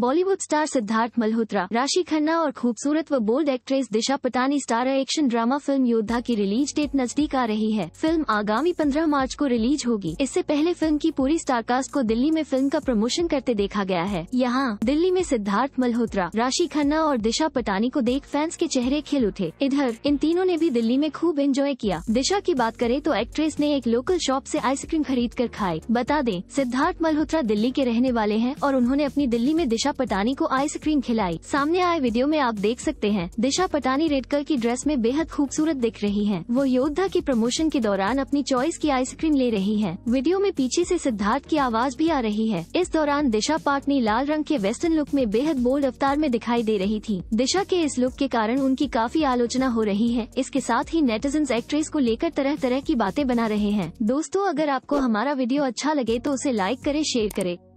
Bollywood star Siddharth Malhotra राशि खन्ना और खूबसूरत व bold actress Disha Patani star action drama film Yodha की रिलीज डेट नजदीक आ रही है फिल्म आगामी 15 मार्च को रिलीज होगी इससे पहले फिल्म की पूरी स्टारकास्ट को दिल्ली में फिल्म का प्रमोशन करते देखा गया है यहाँ दिल्ली में सिद्धार्थ मल्होत्रा राशि खन्ना और दिशा पटानी को देख फैंस के चेहरे खिल उठे इधर इन तीनों ने भी दिल्ली में खूब एंजॉय किया दिशा की बात करे तो एक्ट्रेस ने एक लोकल शॉप ऐसी आइसक्रीम खरीद कर खाए बता दें सिद्धार्थ मल्होत्रा दिल्ली के रहने वाले हैं और उन्होंने अपनी दिल्ली में दिशा दिशा पटानी को आइसक्रीम खिलाई सामने आए वीडियो में आप देख सकते हैं दिशा पटानी रेड कलर की ड्रेस में बेहद खूबसूरत दिख रही है वो योद्धा की प्रमोशन के दौरान अपनी चॉइस की आइसक्रीम ले रही है वीडियो में पीछे ऐसी सिद्धार्थ की आवाज भी आ रही है इस दौरान दिशा पाटनी लाल रंग के वेस्टर्न लुक में बेहद बोल्ड अवतार में दिखाई दे रही थी दिशा के इस लुक के कारण उनकी काफी आलोचना हो रही है इसके साथ ही नेटिजन एक्ट्रेस को लेकर तरह तरह की बातें बना रहे हैं दोस्तों अगर आपको हमारा वीडियो अच्छा लगे तो उसे लाइक करे शेयर करे